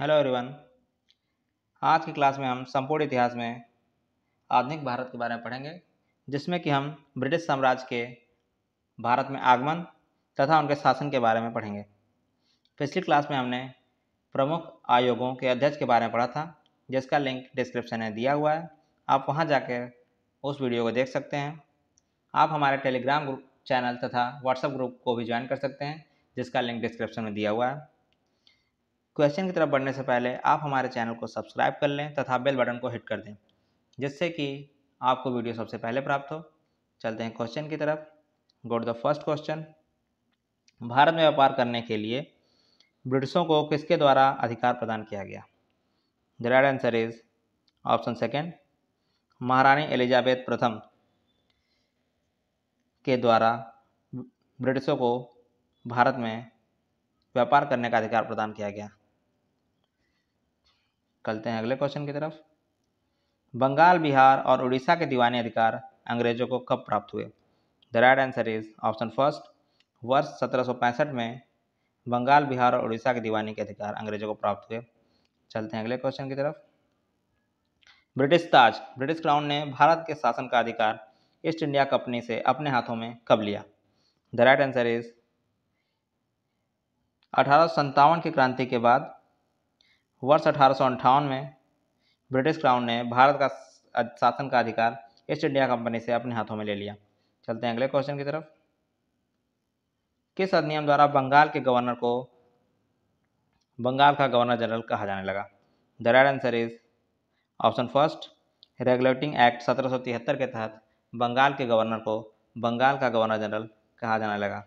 Hello everyone आज की class में हम संपूर्ण इतिहास में आधुनिक भारत के बारे में पढ़ेंगे जिसमें कि हम ब्रिटिश साम्राज्य के भारत में आगमन तथा उनके शासन के बारे में पढ़ेंगे पिछली क्लास में हमने प्रमुख आयोगों के अध्यक्ष के बारे में पढ़ा था जिसका लिंक डिस्क्रिप्शन में दिया हुआ है आप वहाँ जाकर उस वीडियो को देख सकते हैं आप हमारे टेलीग्राम ग्रुप चैनल तथा व्हाट्सएप ग्रुप को भी ज्वाइन कर सकते हैं जिसका लिंक डिस्क्रिप्शन में दिया हुआ है क्वेश्चन की तरफ बढ़ने से पहले आप हमारे चैनल को सब्सक्राइब कर लें तथा बेल बटन को हिट कर दें जिससे कि आपको वीडियो सबसे पहले प्राप्त हो चलते हैं क्वेश्चन की तरफ go to the first question Bharat में व्यापार करने के लिए ब्रिटिशों को किसके द्वारा अधिकार प्रदान किया गया the right answer is option second महारानी एलिजाबेथ प्रथम के द्वारा ब्रिटिशों को भारत में व्यापार करने का अधिकार प्रदान किया गया चलते हैं अगले क्वेश्चन की तरफ बंगाल बिहार और उड़ीसा के दीवानी अधिकार अंग्रेजों को कब प्राप्त हुए the right answer is option first वर्ष सत्रह में बंगाल बिहार और उड़ीसा के दीवानी के अधिकार अंग्रेजों को प्राप्त हुए चलते हैं अगले क्वेश्चन की तरफ ब्रिटिश ताज ब्रिटिश क्राउन ने भारत के शासन का अधिकार ईस्ट इंडिया कंपनी से अपने हाथों में कब लिया द राइट आंसर इज अठारह की क्रांति के बाद वर्ष अठारह में ब्रिटिश क्राउन ने भारत का शासन का अधिकार ईस्ट इंडिया कंपनी से अपने हाथों में ले लिया चलते हैं अगले क्वेश्चन की तरफ किस अधिनियम द्वारा बंगाल के गवर्नर को बंगाल का गवर्नर जनरल कहा जाने लगा the right answer is option first regulating act सत्रह के तहत बंगाल के गवर्नर को बंगाल का गवर्नर जनरल कहा जाने लगा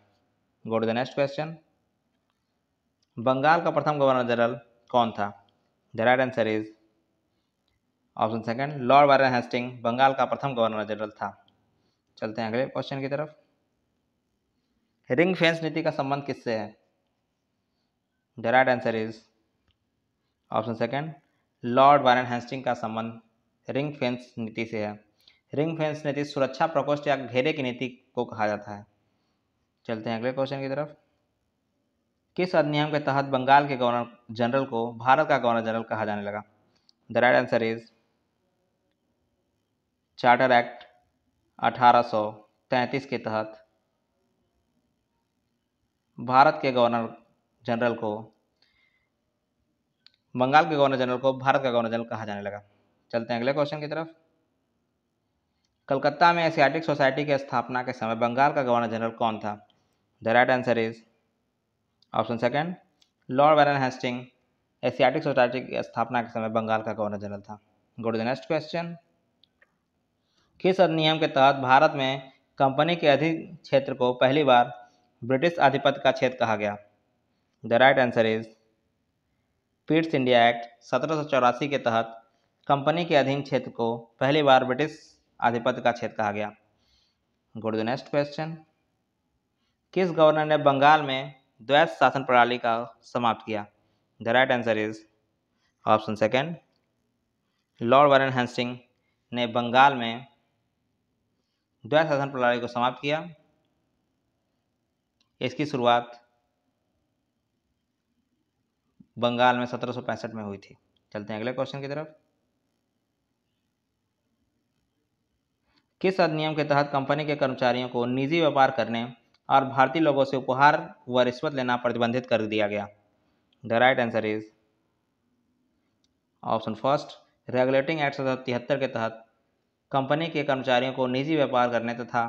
go to the next question Bengal का प्रथम गवर्नर जनरल कौन था the right answer is option second lord Warren Hastings Bengal का प्रथम गवर्नर जनरल था चलते हैं अगले क्वेश्चन की तरफ रिंग फेंस नीति का संबंध किससे है the right answer is option second lord Warren Hastings का संबंध रिंग फेंस नीति से है रिंग फेंस नीति सुरक्षा प्रकोष्ठ या घेरे की नीति को कहा जाता है चलते हैं अगले क्वेश्चन की तरफ किस अधिनियम के तहत बंगाल के गवर्नर जनरल को भारत का गवर्नर जनरल कहा जाने लगा the right answer is charter act 1833 के तहत भारत के गवर्नर जनरल को बंगाल के गवर्नर जनरल को भारत का गवर्नर जनरल कहा जाने लगा चलते हैं अगले क्वेश्चन की तरफ कलकत्ता में एशियाटिक सोसाइटी की स्थापना के समय बंगाल का गवर्नर जनरल कौन था the right answer is option second lord Warren Hastings Asiatic society की स्थापना के समय बंगाल का गवर्नर जनरल था go to the next question किस अधिनियम के तहत भारत में कंपनी के अधिक क्षेत्र को पहली बार ब्रिटिश आधिपत्य का क्षेत्र कहा गया the right answer is Pitt's India act सत्रह के तहत कंपनी के अधीन क्षेत्र को पहली बार ब्रिटिश आधिपत्य का क्षेत्र कहा गया गुड द नेक्स्ट क्वेश्चन किस गवर्नर ने बंगाल में द्वैत शासन प्रणाली का समाप्त किया the right answer is option second lord Warren हेंसिंग ने बंगाल में द्वैत शासन प्रणाली को समाप्त किया इसकी शुरुआत बंगाल में सत्रह में हुई थी चलते हैं अगले क्वेश्चन की तरफ किस अधिनियम के तहत कंपनी के कर्मचारियों को निजी व्यापार करने और भारतीय लोगों से उपहार व रिश्वत लेना प्रतिबंधित कर दिया गया the right answer is option first regulating act सौ तिहत्तर के तहत कंपनी के कर्मचारियों को निजी व्यापार करने तथा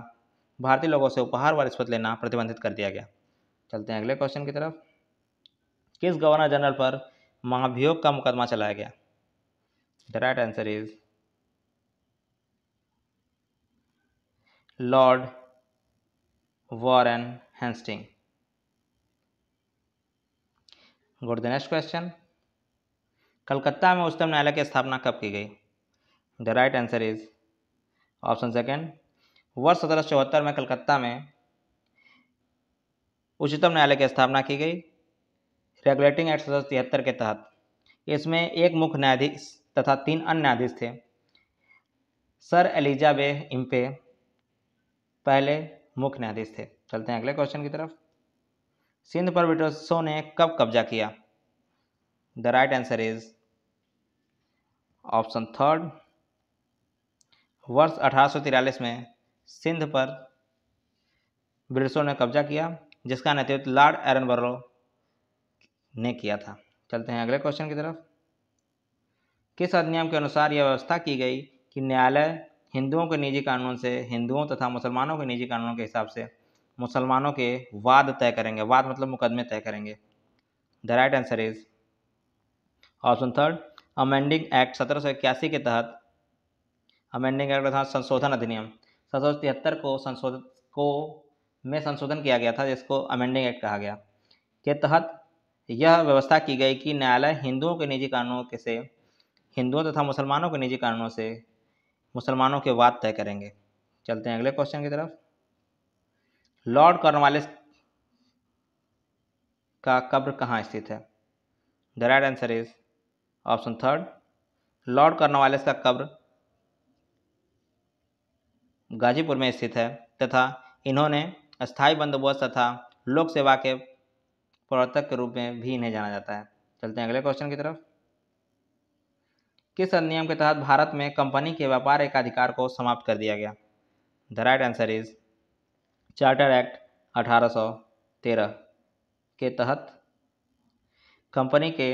भारतीय लोगों से उपहार व रिश्वत लेना प्रतिबंधित कर दिया गया चलते हैं अगले क्वेश्चन की तरफ किस गवर्नर जनरल पर महाभियोग का मुकदमा चलाया गया the right answer is lord Warren Hastings. Go to the next question. Calcutta में उच्चतम न्यायालय की स्थापना कब की गई the right answer is option second वर्ष सत्रह चौहत्तर में कलकत्ता में उच्चतम न्यायालय की स्थापना की गई रेगुलेटिंग एक्ट सत्रह तिहत्तर के तहत इसमें एक मुख्य न्यायाधीश तथा तीन अन्य न्यायाधीश थे सर एलिजाबे इम्पे पहले मुख्य न्यायाधीश थे चलते हैं अगले क्वेश्चन की तरफ सिंध पर ब्रिटिशों ने कब कब्जा किया the right answer is option third वर्ष अठारह में सिंध पर ब्रिटिशों ने कब्जा किया जिसका नेतृत्व लॉर्ड एरन बर्रो ने किया था चलते हैं अगले क्वेश्चन की तरफ किस अधिनियम के अनुसार यह व्यवस्था की गई कि न्यायालय हिंदुओं के निजी कानून से हिंदुओं तथा मुसलमानों के निजी कानूनों के हिसाब से मुसलमानों के वाद तय करेंगे वाद मतलब मुकदमे तय करेंगे the right answer is option third amending act सत्रह सौ इक्यासी के तहत अमेंडिंग एक्ट तथा संशोधन अधिनियम सत्रह सौ तिहत्तर को संशोधन को में संशोधन किया गया था जिसको अमेंडिंग एक्ट कहा गया के तहत यह व्यवस्था की गई कि न्यायालय हिंदुओं के निजी कानूनों के से हिंदुओं तथा मुसलमानों के निजी कानूनों से मुसलमानों के बाद तय करेंगे चलते हैं अगले क्वेश्चन की तरफ लॉर्ड कॉर्नवालिस का कब्र कहाँ स्थित है the right answer is option third lord Cornwallis का कब्र गाजीपुर में स्थित है तथा इन्होंने स्थायी बंदोबस्त तथा लोक सेवा के प्रवर्तक के रूप में भी इन्हें जाना जाता है चलते हैं अगले क्वेश्चन की तरफ किस अधिनियम के तहत भारत में कंपनी के व्यापार एकाधिकार को समाप्त कर दिया गया the right answer is charter act 1813 के तहत कंपनी के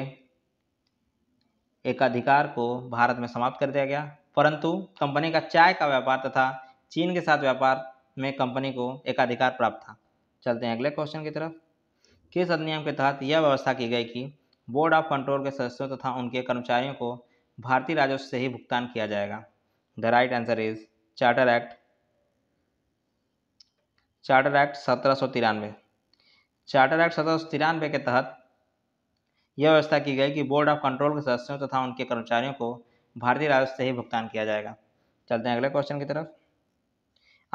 एकाधिकार को भारत में समाप्त कर दिया गया परंतु कंपनी का चाय का व्यापार तथा चीन के साथ व्यापार में कंपनी को एकाधिकार प्राप्त था चलते हैं अगले क्वेश्चन की तरफ किस अधिनियम के तहत यह व्यवस्था की गई कि बोर्ड ऑफ कंट्रोल के सदस्यों तथा उनके कर्मचारियों को भारतीय राजस्व से ही भुगतान किया जाएगा the right answer is charter act charter act सत्रह सौ तिरानवे चार्टर एक्ट सत्रह सौ तिरानवे के तहत यह व्यवस्था की गई कि बोर्ड ऑफ कंट्रोल के सदस्यों तथा उनके कर्मचारियों को भारतीय राजस्व से ही भुगतान किया जाएगा चलते हैं अगले क्वेश्चन की तरफ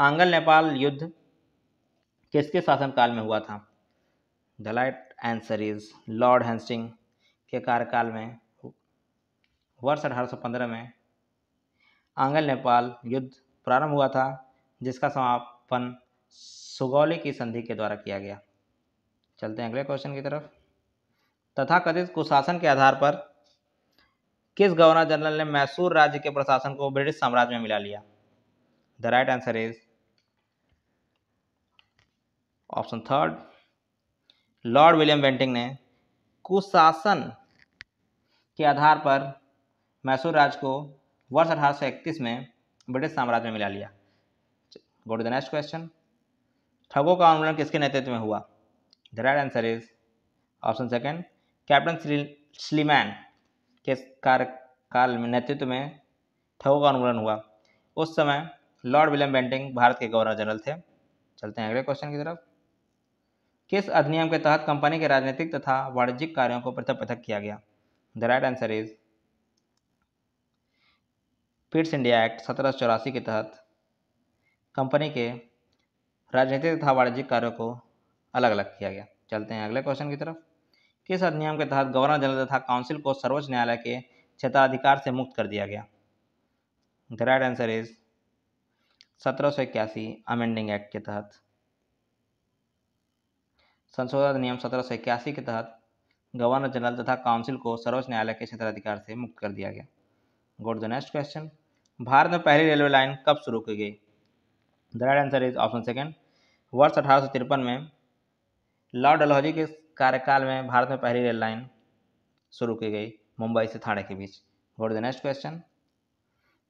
आंगल नेपाल युद्ध किसके शासनकाल में हुआ था the right answer is lord Hastings के कार्यकाल में वर्ष 1815 में आंगल नेपाल युद्ध प्रारंभ हुआ था जिसका समापन सुगौली की संधि के द्वारा किया गया चलते हैं अगले क्वेश्चन की तरफ तथाकथित कुशासन के आधार पर किस गवर्नर जनरल ने मैसूर राज्य के प्रशासन को ब्रिटिश साम्राज्य में मिला लिया the right answer is option third lord William Bentinck ने कुशासन के आधार पर मैसूर राज को वर्ष अठारह में ब्रिटिश साम्राज्य में मिला लिया go to the next question ठगों का आंदोलन किसके नेतृत्व में हुआ the right answer is option second captain Sleeman के कार्यकाल में नेतृत्व में ठगों का आंदोलन हुआ उस समय लॉर्ड विलियम बेंटिंग भारत के गवर्नर जनरल थे चलते हैं अगले क्वेश्चन की तरफ किस अधिनियम के तहत कंपनी के राजनीतिक तथा वाणिज्यिक कार्यों को पृथक पृथक किया गया the right answer is Pitt's India act सत्रह के तहत कंपनी के राजनीतिक तथा वाणिज्यिक कार्यों को अलग अलग किया गया चलते हैं अगले क्वेश्चन की तरफ किस अधिनियम के तहत गवर्नर जनरल तथा काउंसिल को सर्वोच्च न्यायालय के क्षेत्राधिकार से मुक्त कर दिया गया द राइट आंसर इज सत्रह सौ इक्यासी अमेंडिंग एक्ट के तहत संशोधन अधिनियम सत्रह सौ इक्यासी के तहत गवर्नर जनरल तथा काउंसिल को सर्वोच्च न्यायालय के क्षेत्राधिकार से मुक्त कर दिया गया गोड द नेक्स्ट क्वेश्चन भारत में पहली रेलवे लाइन कब शुरू की गई the right answer is option second वर्ष अठारह में लॉर्ड डलहौजी के कार्यकाल में भारत में पहली रेल लाइन शुरू की गई मुंबई से थाने के बीच वोट द नेक्स्ट क्वेश्चन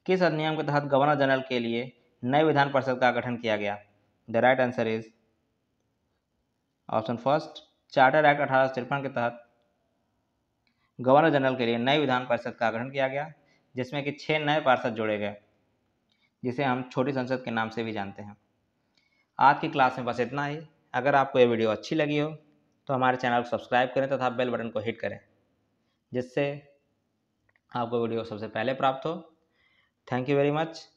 किस अधिनियम के तहत गवर्नर जनरल के लिए नए विधान परिषद का गठन किया गया the right answer is option first charter act अठारह के तहत गवर्नर जनरल के लिए नए विधान परिषद का गठन किया गया जिसमें कि छः नए पार्षद जोड़े गए जिसे हम छोटी संसद के नाम से भी जानते हैं आज की क्लास में बस इतना ही अगर आपको ये वीडियो अच्छी लगी हो तो हमारे चैनल को सब्सक्राइब करें तथा बेल बटन को हिट करें जिससे आपको वीडियो सबसे पहले प्राप्त हो थैंक यू वेरी मच